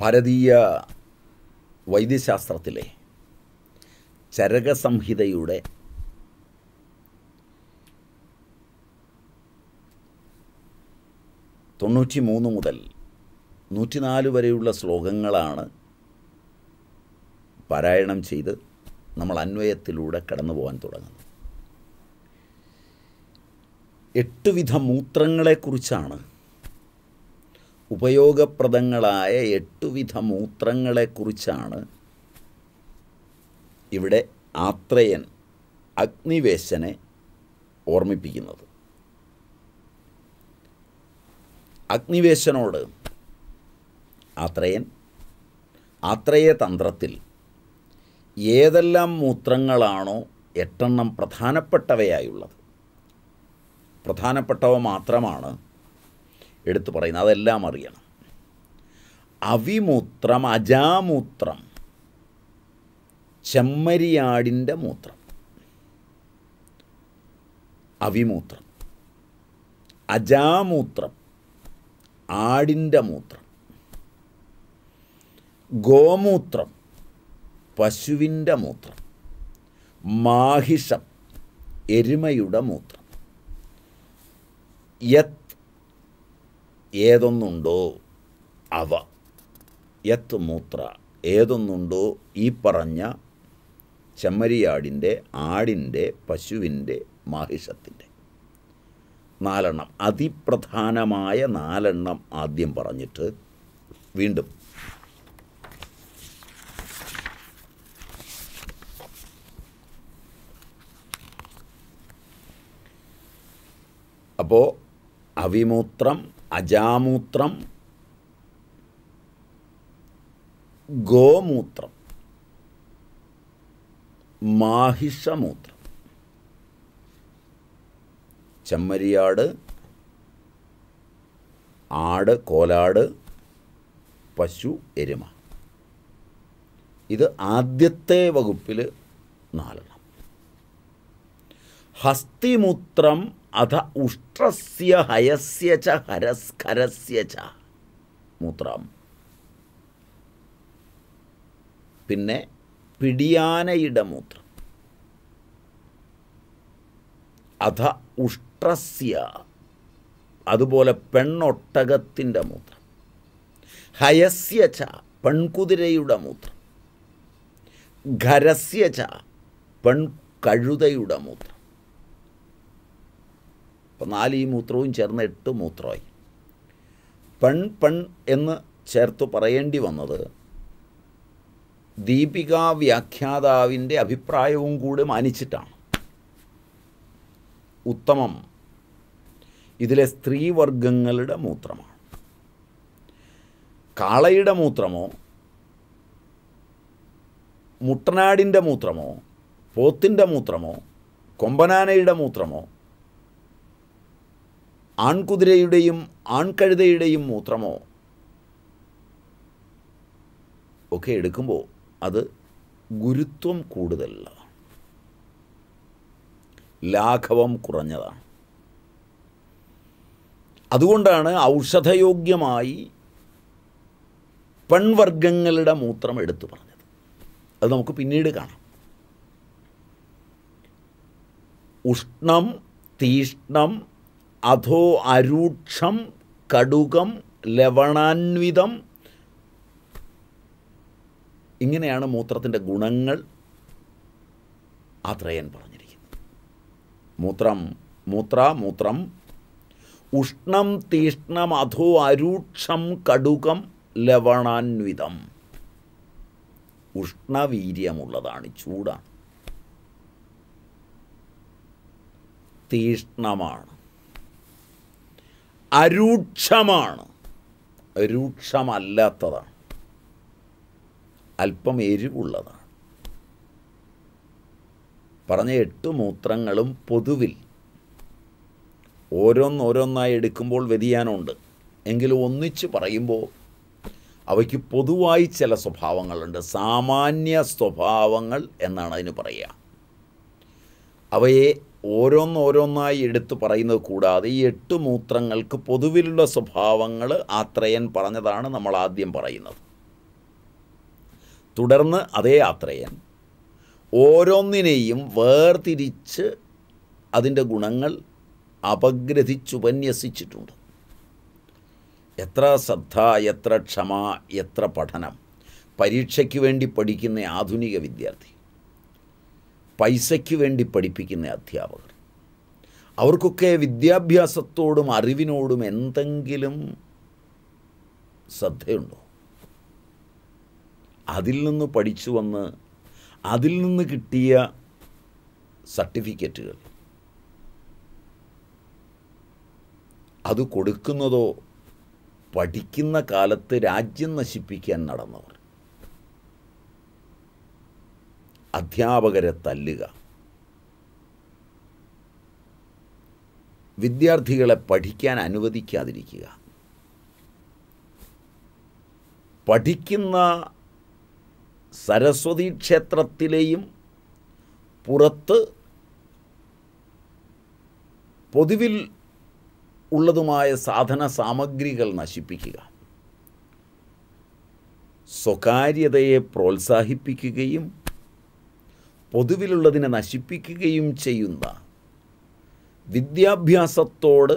ഭാരതീയ വൈദ്യശാസ്ത്രത്തിലെ ചരകസംഹിതയുടെ തൊണ്ണൂറ്റി മൂന്ന് മുതൽ നൂറ്റിനാല് വരെയുള്ള ശ്ലോകങ്ങളാണ് പാരായണം ചെയ്ത് നമ്മൾ അന്വയത്തിലൂടെ കടന്നു പോകാൻ തുടങ്ങുന്നത് എട്ട് വിധ മൂത്രങ്ങളെക്കുറിച്ചാണ് ഉപയോഗപ്രദങ്ങളായ എട്ടുവിധ മൂത്രങ്ങളെക്കുറിച്ചാണ് ഇവിടെ ആത്രയൻ അഗ്നിവേശനെ ഓർമ്മിപ്പിക്കുന്നത് അഗ്നിവേശനോട് ആത്രയൻ ആത്രയ തന്ത്രത്തിൽ ഏതെല്ലാം മൂത്രങ്ങളാണോ എട്ടെണ്ണം പ്രധാനപ്പെട്ടവയായുള്ളത് പ്രധാനപ്പെട്ടവ മാത്രമാണ് എടുത്തു പറയുന്നത് അതെല്ലാം അറിയണം അവിമൂത്രം അജാമൂത്രം ചെമ്മരിയാടിൻ്റെ മൂത്രം അവിമൂത്രം അജാമൂത്രം ആടിൻ്റെ മൂത്രം ഗോമൂത്രം പശുവിൻ്റെ മൂത്രം മാഹിഷം എരുമയുടെ മൂത്രം ഏതൊന്നുണ്ടോ അവ യത് മൂത്ര ഏതൊന്നുണ്ടോ ഈ പറഞ്ഞ ചെമ്മരിയാടിൻ്റെ ആടിൻ്റെ പശുവിൻ്റെ മാഹിഷത്തിൻ്റെ നാലെണ്ണം അതിപ്രധാനമായ നാലെണ്ണം ആദ്യം പറഞ്ഞിട്ട് വീണ്ടും അപ്പോൾ അവിമൂത്രം അജാമൂത്രം ഗോമൂത്രം മാഹിഷമൂത്രം ചെമ്മരിയാട് ആട് കോലാട് പശു എരുമ ഇത് ആദ്യത്തെ വകുപ്പിൽ നാലെണ്ണം ഹസ്തിമൂത്രം അധ ഉഷ്ട്രസ്യ ഹയസ്യ ച ഹരസ്കരസ്യ ച മൂത്രം പിന്നെ പിടിയാനയുടെ മൂത്രം അധ ഉഷ്ട്രസ്യ അതുപോലെ പെണ്ണൊട്ടകത്തിൻ്റെ മൂത്രം ഹയസ്യ ച പെൺകുതിരയുടെ മൂത്രം ഖരസ്യ ച പെൺകഴുതയുടെ മൂത്രം അപ്പോൾ നാല് ഈ മൂത്രവും ചേർന്ന് എട്ട് മൂത്രമായി പെൺ പെൺ എന്ന് ചേർത്ത് പറയേണ്ടി വന്നത് ദീപിക വ്യാഖ്യാതാവിൻ്റെ അഭിപ്രായവും കൂടെ മാനിച്ചിട്ടാണ് ഉത്തമം ഇതിലെ സ്ത്രീവർഗങ്ങളുടെ മൂത്രമാണ് കാളയുടെ മൂത്രമോ മുട്ടനാടിൻ്റെ മൂത്രമോ പോത്തിൻ്റെ മൂത്രമോ കൊമ്പനാനയുടെ മൂത്രമോ ആൺകുതിരയുടെയും ആൺകഴുതയുടെയും മൂത്രമോ ഒക്കെ എടുക്കുമ്പോൾ അത് ഗുരുത്വം കൂടുതലുള്ളതാണ് ലാഘവം കുറഞ്ഞതാണ് അതുകൊണ്ടാണ് ഔഷധയോഗ്യമായി പെൺവർഗങ്ങളുടെ മൂത്രം എടുത്തു പറഞ്ഞത് അത് നമുക്ക് പിന്നീട് കാണാം ഉഷ്ണം തീഷ്ണം അധോ അരൂക്ഷം കടുകം ലവണാൻവിതം ഇങ്ങനെയാണ് മൂത്രത്തിൻ്റെ ഗുണങ്ങൾ ആത്രയൻ പറഞ്ഞിരിക്കുന്നത് മൂത്രം മൂത്ര മൂത്രം ഉഷ്ണം തീഷ്ണം അധോ അരൂക്ഷം കടുകം ലവണാൻവിതം ഉഷ്ണവീര്യമുള്ളതാണ് ചൂടാണ് തീഷ്ണമാണ് അരൂക്ഷമാണ് രൂക്ഷമല്ലാത്തതാണ് അല്പം എരിവുള്ളതാണ് പറഞ്ഞ എട്ട് മൂത്രങ്ങളും പൊതുവിൽ ഓരോന്നോരോന്നായി എടുക്കുമ്പോൾ വ്യതിയാനമുണ്ട് എങ്കിലും ഒന്നിച്ച് പറയുമ്പോൾ അവയ്ക്ക് പൊതുവായി ചില സ്വഭാവങ്ങളുണ്ട് സാമാന്യ സ്വഭാവങ്ങൾ എന്നാണ് അതിന് പറയുക അവയെ ഓരോന്നോരോന്നായി എടുത്തു പറയുന്നത് കൂടാതെ ഈ എട്ട് മൂത്രങ്ങൾക്ക് പൊതുവിലുള്ള സ്വഭാവങ്ങൾ ആത്രയൻ പറഞ്ഞതാണ് നമ്മൾ ആദ്യം പറയുന്നത് തുടർന്ന് അതേ ആത്രയൻ ഓരോന്നിനെയും വേർതിരിച്ച് അതിൻ്റെ ഗുണങ്ങൾ അപഗ്രഥിച്ചുപന്യസിച്ചിട്ടുണ്ട് എത്ര ശ്രദ്ധ എത്ര ക്ഷമ എത്ര പഠനം പരീക്ഷയ്ക്ക് വേണ്ടി പഠിക്കുന്ന ആധുനിക വിദ്യാർത്ഥി പൈസയ്ക്ക് വേണ്ടി പഠിപ്പിക്കുന്ന അധ്യാപകർ അവർക്കൊക്കെ വിദ്യാഭ്യാസത്തോടും അറിവിനോടും എന്തെങ്കിലും ശ്രദ്ധയുണ്ടോ അതിൽ നിന്ന് പഠിച്ചു വന്ന് അതിൽ നിന്ന് കിട്ടിയ സർട്ടിഫിക്കറ്റുകൾ അത് കൊടുക്കുന്നതോ പഠിക്കുന്ന കാലത്ത് രാജ്യം നശിപ്പിക്കാൻ നടന്നവർ അധ്യാപകരെ തല്ലുക വിദ്യാർത്ഥികളെ പഠിക്കാൻ അനുവദിക്കാതിരിക്കുക പഠിക്കുന്ന സരസ്വതി ക്ഷേത്രത്തിലെയും പുറത്ത് പൊതുവിൽ ഉള്ളതുമായ സാധന സാമഗ്രികൾ നശിപ്പിക്കുക സ്വകാര്യതയെ പ്രോത്സാഹിപ്പിക്കുകയും പൊതുവിലുള്ളതിനെ നശിപ്പിക്കുകയും ചെയ്യുന്ന വിദ്യാഭ്യാസത്തോട്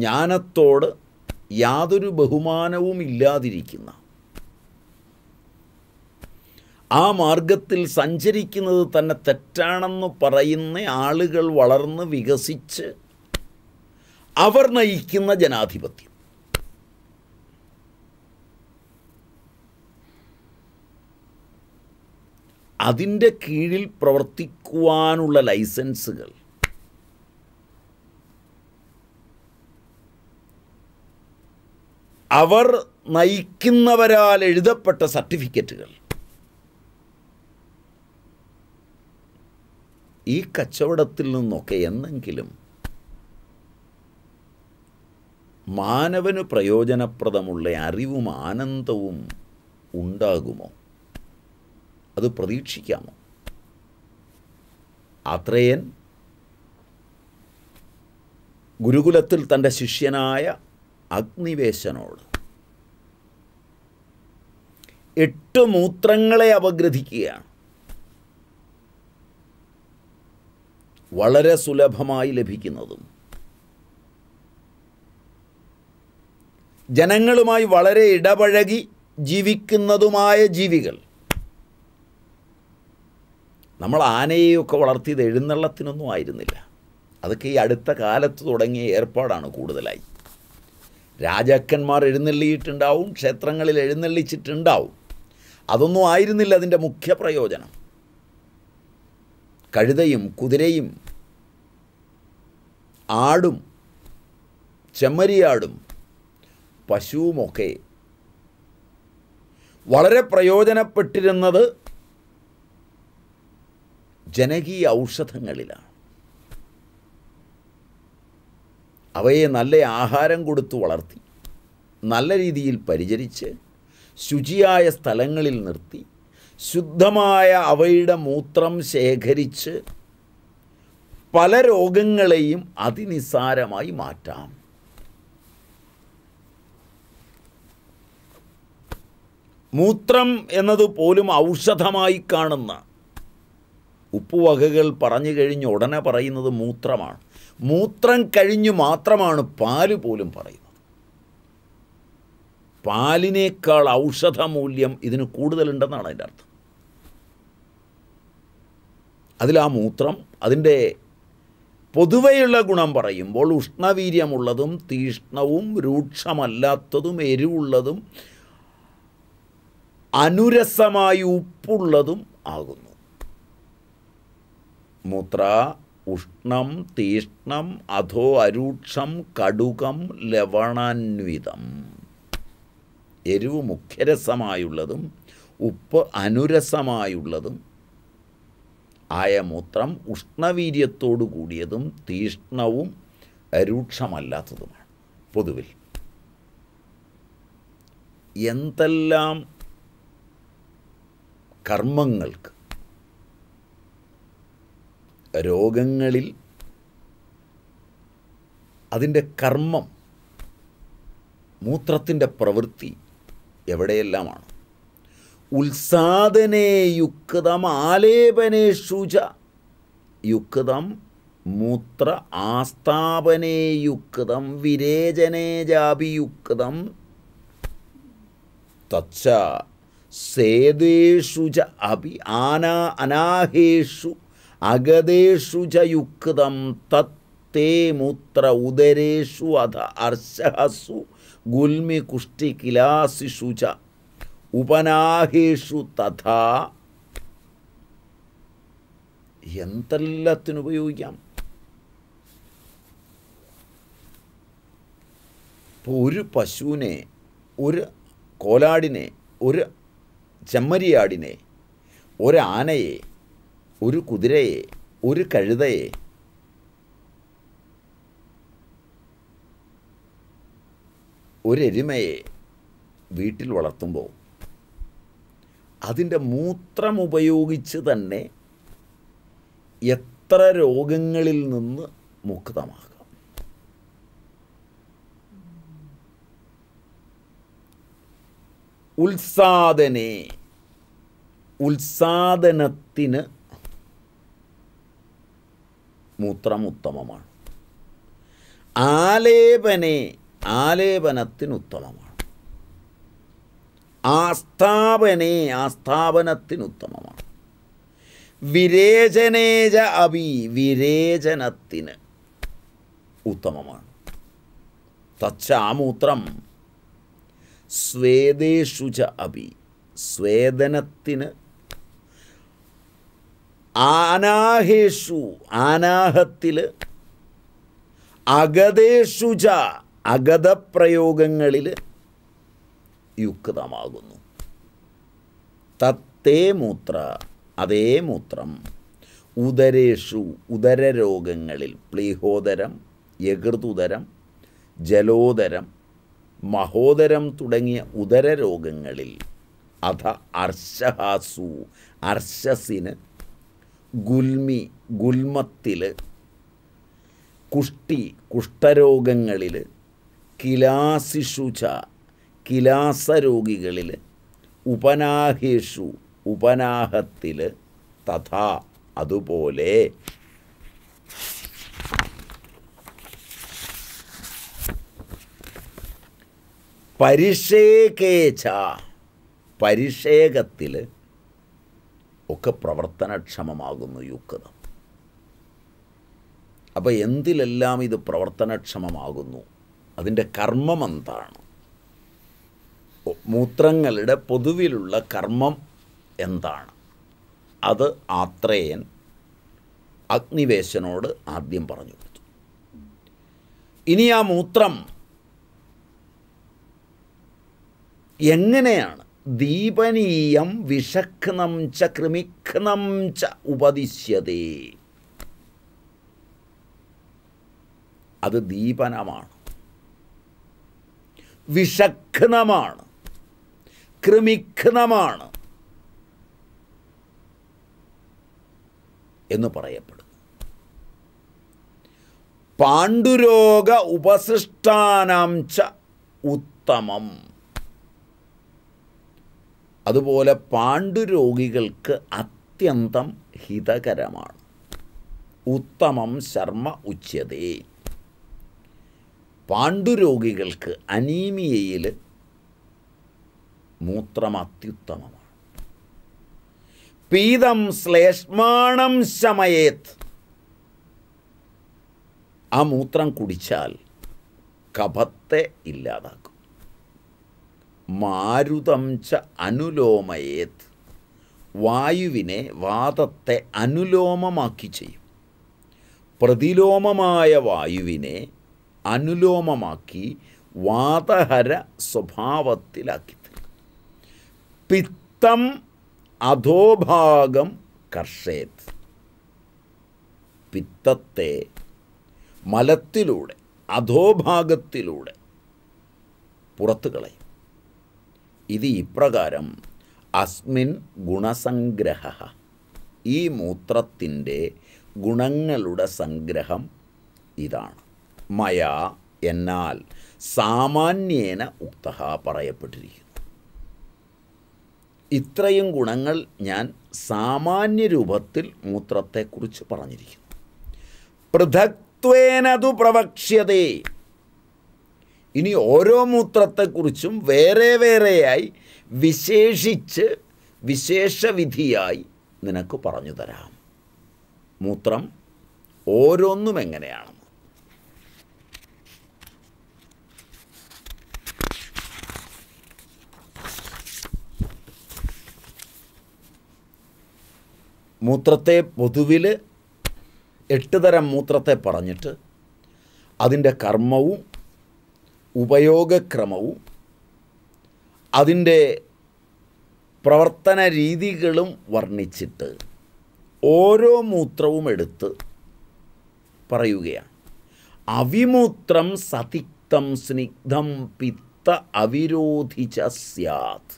ജ്ഞാനത്തോട് യാതൊരു ബഹുമാനവും ഇല്ലാതിരിക്കുന്ന ആ മാർഗത്തിൽ സഞ്ചരിക്കുന്നത് തന്നെ തെറ്റാണെന്ന് പറയുന്ന ആളുകൾ വളർന്ന് വികസിച്ച് അവർ നയിക്കുന്ന ജനാധിപത്യം അതിൻ്റെ കീഴിൽ പ്രവർത്തിക്കുവാനുള്ള ലൈസൻസുകൾ അവർ നയിക്കുന്നവരാൽ എഴുതപ്പെട്ട സർട്ടിഫിക്കറ്റുകൾ ഈ കച്ചവടത്തിൽ നിന്നൊക്കെ എന്നെങ്കിലും മാനവന് പ്രയോജനപ്രദമുള്ള അറിവും ആനന്ദവും ഉണ്ടാകുമോ അത് പ്രതീക്ഷിക്കാമോ ആത്രേയൻ ഗുരുകുലത്തിൽ തൻ്റെ ശിഷ്യനായ അഗ്നിവേശനോട് എട്ട് മൂത്രങ്ങളെ അപഗ്രഥിക്കുകയാണ് വളരെ സുലഭമായി ലഭിക്കുന്നതും ജനങ്ങളുമായി വളരെ ഇടപഴകി ജീവിക്കുന്നതുമായ ജീവികൾ നമ്മൾ ആനയെയൊക്കെ വളർത്തിയത് എഴുന്നള്ളത്തിനൊന്നും ആയിരുന്നില്ല അതൊക്കെ ഈ അടുത്ത കാലത്ത് തുടങ്ങിയ ഏർപ്പാടാണ് കൂടുതലായി രാജാക്കന്മാർ എഴുന്നള്ളിയിട്ടുണ്ടാവും ക്ഷേത്രങ്ങളിൽ എഴുന്നള്ളിച്ചിട്ടുണ്ടാവും അതൊന്നും ആയിരുന്നില്ല അതിൻ്റെ മുഖ്യ പ്രയോജനം കഴുതയും കുതിരയും ആടും ചെമ്മരിയാടും പശുവുമൊക്കെ വളരെ പ്രയോജനപ്പെട്ടിരുന്നത് ജനകീയ ഔഷധങ്ങളിലാണ് അവയെ നല്ല ആഹാരം കൊടുത്തു വളർത്തി നല്ല രീതിയിൽ പരിചരിച്ച് ശുചിയായ സ്ഥലങ്ങളിൽ നിർത്തി ശുദ്ധമായ അവയുടെ മൂത്രം ശേഖരിച്ച് പല രോഗങ്ങളെയും അതിനിസാരമായി മാറ്റാം മൂത്രം എന്നതുപോലും ഔഷധമായി കാണുന്ന ഉപ്പുവകകൾ പറഞ്ഞു കഴിഞ്ഞ് ഉടനെ പറയുന്നത് മൂത്രമാണ് മൂത്രം കഴിഞ്ഞു മാത്രമാണ് പാല് പോലും പറയുന്നത് പാലിനേക്കാൾ ഔഷധമൂല്യം ഇതിന് കൂടുതലുണ്ടെന്നാണ് അതിൻ്റെ അർത്ഥം അതിൽ ആ മൂത്രം അതിൻ്റെ പൊതുവെയുള്ള ഗുണം പറയുമ്പോൾ ഉഷ്ണവീര്യമുള്ളതും തീഷ്ണവും രൂക്ഷമല്ലാത്തതും എരിവുള്ളതും അനുരസമായി ഉപ്പുള്ളതും ആകുന്നു മുത്ര ഉഷ്ണം തീഷ്ണം അധോ അരൂക്ഷം കടുകം ലവണാന്വിതം എരിവ് മുഖ്യരസമായുള്ളതും ഉപ്പ് അനുരസമായുള്ളതും ആയ മൂത്രം ഉഷ്ണവീര്യത്തോടു കൂടിയതും തീഷ്ണവും അരൂക്ഷമല്ലാത്തതുമാണ് പൊതുവിൽ എന്തെല്ലാം കർമ്മങ്ങൾക്ക് രോഗങ്ങളിൽ അതിൻ്റെ കർമ്മം മൂത്രത്തിൻ്റെ പ്രവൃത്തി എവിടെയെല്ലാമാണ് ഉത്സാദനേ യുക്തം ആലേപനേ യുക്തം മൂത്ര ആസ്ഥാപനേ യുക്തം വിരേചനേ ജാപിയുക്തം തച്ച സേദേഷു ച അപി ആനാ അനാഹേഷു അഗതേഷു ച തത്തേ മൂത്ര ഉദരേഷു അധ അർഷഹസു ഗുൽമി കുഷ്ടി കിലാസിഷു ച ഉപനാഹേഷു തഥാ എന്തെല്ലാത്തിനും ഉപയോഗിക്കാം ഇപ്പോൾ ഒരു പശുവിനെ ഒരു കോലാടിനെ ഒരു ചെമ്മരിയാടിനെ ഒരാനയെ ഒരു കുതിരയെ ഒരു കഴുതയെ ഒരെരുമയെ വീട്ടിൽ വളർത്തുമ്പോൾ അതിൻ്റെ മൂത്രം ഉപയോഗിച്ച് തന്നെ എത്ര രോഗങ്ങളിൽ നിന്ന് മുക്തമാകാം ഉത്സാദനെ ഉത്സാദനത്തിന് മൂത്രം ഉത്തമമാണ് ആലേപനെ ആലേപനത്തിന് ഉത്തമമാണ് ആസ്ഥാപനെ ആസ്ഥാപനത്തിന് ഉത്തമമാണ് വിരേചനേജ അഭി വിരേചനത്തിന് ഉത്തമമാണ് തച്ച ആ മൂത്രം സ്വേദേഷുച അഭി സ്വേദനത്തിന് ആനാഹേഷു ആനാഹത്തിൽ അഗതേഷുജ അഗതപ്രയോഗങ്ങളിൽ യുക്തമാകുന്നു തത്തേ മൂത്ര അതേ മൂത്രം ഉദരേഷു ഉദരരോഗങ്ങളിൽ പ്ലീഹോദരം യകൃതുദരം ജലോദരം മഹോദരം തുടങ്ങിയ ഉദരരോഗങ്ങളിൽ അഥ അർഷഹാസു അർഷസിന് ഗുൽമി ഗുൽമത്തിൽ കുഷ്ടി കുഷ്ഠരോഗങ്ങളിൽ കിലാസിഷുച കിലാസരോഗികളിൽ ഉപനാഹേഷു ഉപനാഹത്തിൽ തഥാ അതുപോലെ പരിഷേകേച്ച പരിഷേകത്തിൽ ഒക്കെ പ്രവർത്തനക്ഷമമാകുന്നു യുക്തം അപ്പോൾ എന്തിലെല്ലാം ഇത് പ്രവർത്തനക്ഷമമാകുന്നു അതിൻ്റെ കർമ്മം എന്താണ് മൂത്രങ്ങളുടെ പൊതുവിലുള്ള കർമ്മം എന്താണ് അത് ആത്രേയൻ അഗ്നിവേശനോട് ആദ്യം പറഞ്ഞു കൊടുത്തു ഇനി ആ മൂത്രം എങ്ങനെയാണ് ദീപനീയം വിഷഘ്നം ച കൃമിഘ്നം ച ഉപദിശ്യതേ അത് ദീപനമാണ് വിഷഘ്നമാണ് കൃമിഘ്നമാണ് എന്ന് പറയപ്പെടുന്നു പാണ്ഡുരോഗ ഉപസൃഷ്ടാനാം ച ഉത്തമം അതുപോലെ പാണ്ഡുരോഗികൾക്ക് അത്യന്തം ഹിതകരമാണ് ഉത്തമം ശർമ്മ ഉച്ചതേ പാണ്ഡുരോഗികൾക്ക് അനീമിയയിൽ മൂത്രം അത്യുത്തമമാണ് പീതം ശ്ലേഷ്മാണം ശമയേത് ആ മൂത്രം കുടിച്ചാൽ കഫത്തെ ഇല്ലാതാക്കും മാരുതം ച അനുലോമയേത് വായുവിനെ വാദത്തെ അനുലോമമാക്കി ചെയ്യും പ്രതിലോമമായ വായുവിനെ അനുലോമമാക്കി വാതഹര സ്വഭാവത്തിലാക്കി തരും പിത്തം അധോഭാഗം കർഷേത് പിത്തത്തെ മലത്തിലൂടെ അധോഭാഗത്തിലൂടെ പുറത്തു കളയും ഇത് ഇപ്രകാരം അസ്മിൻ ഗുണസംഗ്രഹ ഈ മൂത്രത്തിൻ്റെ ഗുണങ്ങളുടെ സംഗ്രഹം ഇതാണ് മയ എന്നാൽ സാമാന്യേന ഉക്ത പറയപ്പെട്ടിരിക്കുന്നു ഇത്രയും ഗുണങ്ങൾ ഞാൻ സാമാന്യ രൂപത്തിൽ മൂത്രത്തെക്കുറിച്ച് പറഞ്ഞിരിക്കുന്നു പൃഥക്വേനതു പ്രവക്ഷ്യതേ ഇനി ഓരോ മൂത്രത്തെക്കുറിച്ചും വേറെ വേറെയായി വിശേഷിച്ച് വിശേഷവിധിയായി നിനക്ക് പറഞ്ഞു തരാം മൂത്രം ഓരോന്നും എങ്ങനെയാണ് മൂത്രത്തെ പൊതുവിൽ എട്ട് തരം മൂത്രത്തെ പറഞ്ഞിട്ട് അതിൻ്റെ കർമ്മവും ഉപയോഗക്രമവും അതിൻ്റെ പ്രവർത്തന രീതികളും വർണ്ണിച്ചിട്ട് ഓരോ മൂത്രവും എടുത്ത് പറയുകയാണ് അവിമൂത്രം സതിക്തം സ്നിഗ്ധം പിത്ത അവിരോധിച്ച സ്യാത്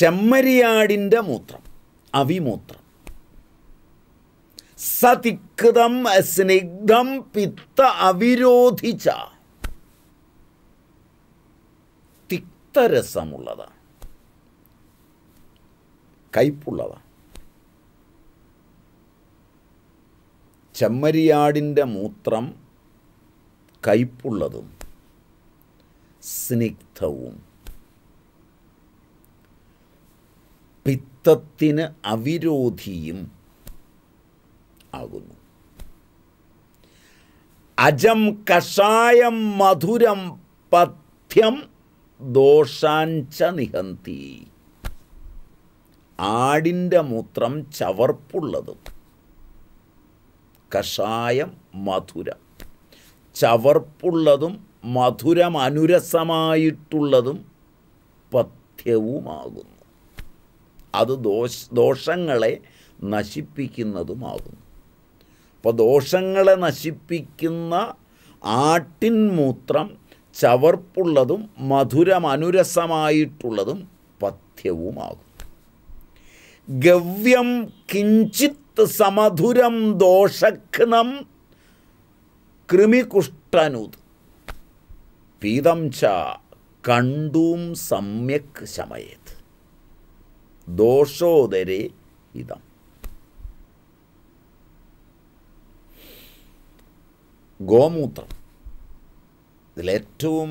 ചെമ്മരിയാടിൻ്റെ മൂത്രം അവിമൂത്രം സതിക്തം സ്നിഗ്ധം പിത്ത അവിരോധിച്ച തിക്തരസമുള്ളതാണ് കയ്പുള്ളതാണ് ചെമ്മരിയാടിൻ്റെ മൂത്രം കയ്പുള്ളതും സ്നിഗ്ധവും പിത്തത്തിന് അവിരോധിയും ആകുന്നു അജം കഷായം മധുരം പഥ്യം ദോഷാഞ്ച നിഹന്തി ആടിൻ്റെ മൂത്രം ചവർപ്പുള്ളതും കഷായം മധുരം ചവർപ്പുള്ളതും മധുരം അനുരസമായിട്ടുള്ളതും പഥ്യവുമാകുന്നു അത് ദോഷ ദോഷങ്ങളെ നശിപ്പിക്കുന്നതുമാകുന്നു അപ്പോൾ ദോഷങ്ങളെ നശിപ്പിക്കുന്ന ആട്ടിൻ മൂത്രം ചവർപ്പുള്ളതും മധുരം അനുരസമായിട്ടുള്ളതും പഥ്യവുമാകും ഗവ്യം കിഞ്ചിത്ത് സമധുരം ദോഷഘ്നം കൃമികുഷ്ടനൂത് പീതം ച കണ്ടും സമ്യക് ശമയത് ദോഷോദരെ ഇതം ഗോമൂത്രം ഇതിലേറ്റവും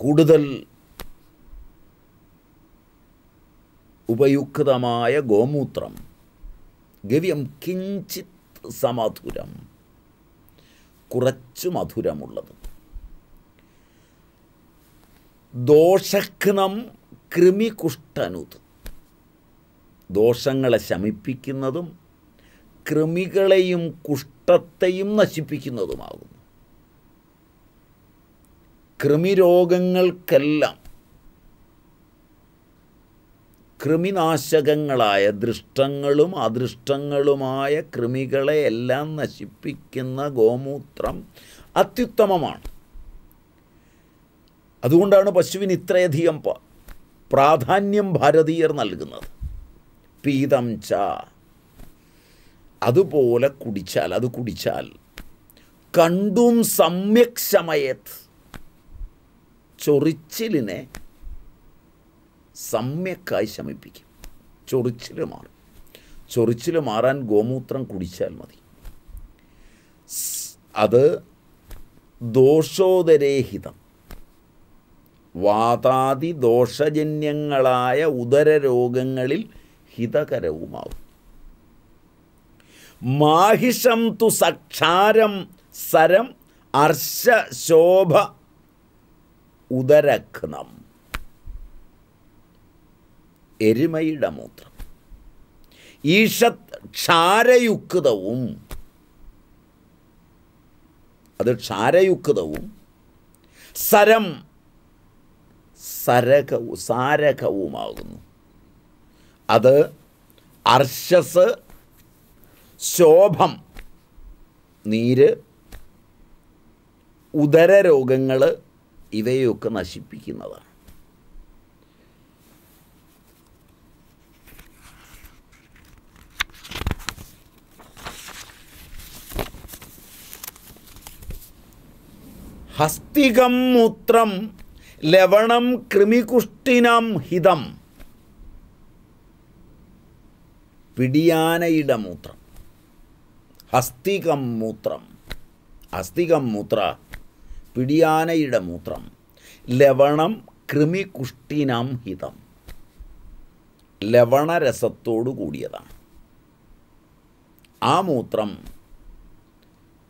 കൂടുതൽ ഉപയുക്തമായ ഗോമൂത്രം ഗവ്യം കിഞ്ചിത് സമധുരം കുറച്ചു മധുരമുള്ളത് ദോഷഘ്നം കൃമികുഷ്ടനുത് ദോഷങ്ങളെ ശമിപ്പിക്കുന്നതും കൃമികളെയും കുഷ്ട ഇഷ്ടത്തെയും നശിപ്പിക്കുന്നതുമാകുന്നു കൃമിരോഗങ്ങൾക്കെല്ലാം കൃമിനാശകങ്ങളായ ദൃഷ്ടങ്ങളും അദൃഷ്ടങ്ങളുമായ കൃമികളെ എല്ലാം നശിപ്പിക്കുന്ന ഗോമൂത്രം അത്യുത്തമമാണ് അതുകൊണ്ടാണ് പശുവിന് ഇത്രയധികം പ്രാധാന്യം ഭാരതീയർ നൽകുന്നത് പീതം ച അതുപോലെ കുടിച്ചാൽ അത് കുടിച്ചാൽ കണ്ടും സമ്യക്ഷമയത് ചൊറിച്ചിലിനെ സമ്യക്കായി ശമിപ്പിക്കും ചൊറിച്ചിൽ മാറും ചൊറിച്ചിൽ മാറാൻ ഗോമൂത്രം കുടിച്ചാൽ മതി അത് ദോഷോദരേഹിതം വാതാതി ദോഷജന്യങ്ങളായ ഉദര രോഗങ്ങളിൽ ഹിതകരവുമാവും മാഹിഷം തു സക്ഷാരം സരം അർശശോഭ ഉദരഘ്നം എരുമയുടെ മൂത്രം ഈഷത് ക്ഷാരയുക്തവും അത് ക്ഷാരയുക്തവും സരം സരകവും സാരകവുമാകുന്നു അത് അർശസ് ശോഭം നീര് രോഗങ്ങൾ ഇവയൊക്കെ നശിപ്പിക്കുന്നതാണ് ഹസ്തികം മൂത്രം ലവണം കൃമികുഷ്ടിനം ഹിതം പിടിയാനയുടെ മൂത്രം അസ്ഥികം മൂത്രം അസ്ഥികം മൂത്ര പിടിയാനയുടെ മൂത്രം ലവണം കൃമികുഷ്ടിനം ഹിതം ലവണരസത്തോടു കൂടിയതാണ് ആ മൂത്രം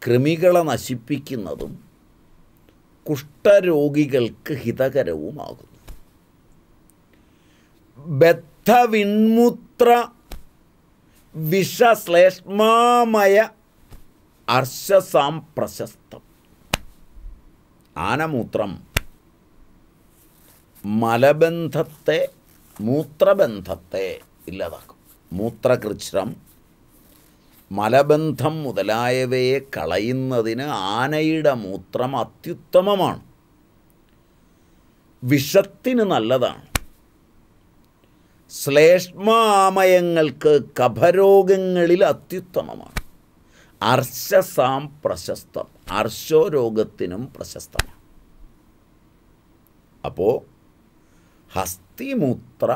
കൃമികളെ നശിപ്പിക്കുന്നതും കുഷ്ഠരോഗികൾക്ക് ഹിതകരവുമാകുന്നു ബദ്ധവിന്മുത്ര വിഷശ്ലേഷ്മാമയ അർശസാം പ്രശസ്തം ആനമൂത്രം മലബന്ധത്തെ മൂത്രബന്ധത്തെ ഇല്ലാതാക്കും മൂത്രകൃച്ഛ്രം മലബന്ധം മുതലായവയെ കളയുന്നതിന് ആനയുടെ മൂത്രം അത്യുത്തമമാണ് വിഷത്തിന് നല്ലതാണ് ശ്ലേഷ്മാമയങ്ങൾക്ക് കഫരോഗങ്ങളിൽ അത്യുത്തമമാണ് അർശസാം പ്രശസ്തം അർശോരോഗത്തിനും പ്രശസ്തമാണ് അപ്പോൾ ഹസ്തിമൂത്ര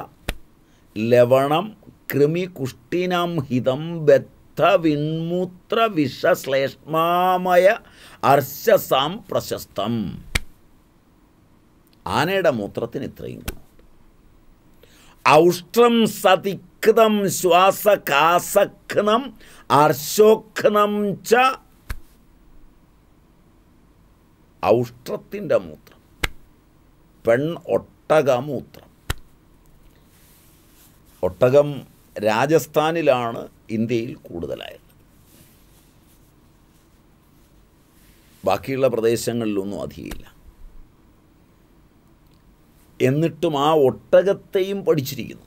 ലവണം കൃമികുഷ്ടിനം ഹിതം ബദ്ധവിൺമൂത്ര വിഷശ്ലേഷ്മാമയ അർശസാം പ്രശസ്തം ആനയുടെ മൂത്രത്തിന് ഇത്രയും ഔഷ്ട്രം സതിക്തം ശ്വാസകാസഖ്നം അർശോഖ്നം ച ഔഷ്ട്രത്തിൻ്റെ മൂത്രം പെൺ ഒട്ടകമൂത്രം ഒട്ടകം രാജസ്ഥാനിലാണ് ഇന്ത്യയിൽ കൂടുതലായത് ബാക്കിയുള്ള പ്രദേശങ്ങളിലൊന്നും അധികമില്ല എന്നിട്ടും ആ ഒട്ടകത്തെയും പഠിച്ചിരിക്കുന്നു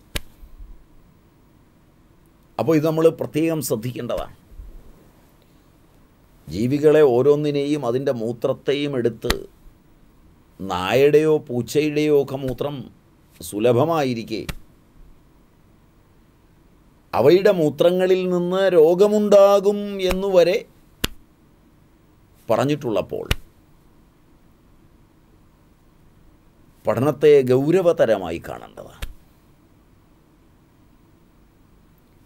അപ്പോൾ ഇത് നമ്മൾ പ്രത്യേകം ശ്രദ്ധിക്കേണ്ടതാണ് ജീവികളെ ഓരോന്നിനെയും അതിൻ്റെ മൂത്രത്തെയും എടുത്ത് നായയുടെയോ പൂച്ചയുടെയോ ഒക്കെ മൂത്രം സുലഭമായിരിക്കെ അവയുടെ മൂത്രങ്ങളിൽ നിന്ന് രോഗമുണ്ടാകും എന്നുവരെ പറഞ്ഞിട്ടുള്ളപ്പോൾ പഠനത്തെ ഗൗരവതരമായി കാണേണ്ടതാണ്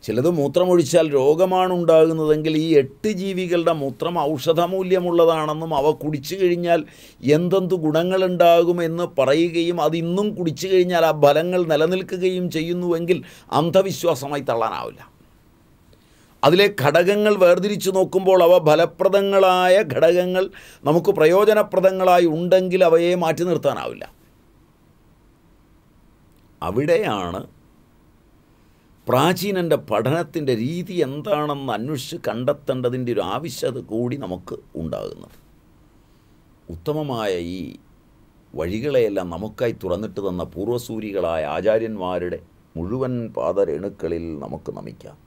ചിലത് മൂത്രമൊഴിച്ചാൽ രോഗമാണ് ഉണ്ടാകുന്നതെങ്കിൽ ഈ എട്ട് ജീവികളുടെ മൂത്രം ഔഷധമൂല്യമുള്ളതാണെന്നും അവ കുടിച്ചു കഴിഞ്ഞാൽ എന്തെന്ത് ഗുണങ്ങളുണ്ടാകുമെന്ന് പറയുകയും അതിന്നും കുടിച്ചു കഴിഞ്ഞാൽ ആ ഫലങ്ങൾ നിലനിൽക്കുകയും ചെയ്യുന്നുവെങ്കിൽ അന്ധവിശ്വാസമായി തള്ളാനാവില്ല അതിലെ ഘടകങ്ങൾ വേർതിരിച്ചു നോക്കുമ്പോൾ അവ ഫലപ്രദങ്ങളായ ഘടകങ്ങൾ നമുക്ക് പ്രയോജനപ്രദങ്ങളായി ഉണ്ടെങ്കിൽ അവയെ മാറ്റി നിർത്താനാവില്ല അവിടെയാണ് പ്രാചീനൻ്റെ പഠനത്തിൻ്റെ രീതി എന്താണെന്ന് അന്വേഷിച്ച് കണ്ടെത്തേണ്ടതിൻ്റെ ഒരു ആവശ്യത കൂടി നമുക്ക് ഉണ്ടാകുന്നത് ഉത്തമമായ ഈ വഴികളെയെല്ലാം നമുക്കായി തുറന്നിട്ട് തന്ന പൂർവ്വസൂരികളായ ആചാര്യന്മാരുടെ മുഴുവൻ പാദരേണുക്കളിൽ നമുക്ക് നമിക്കാം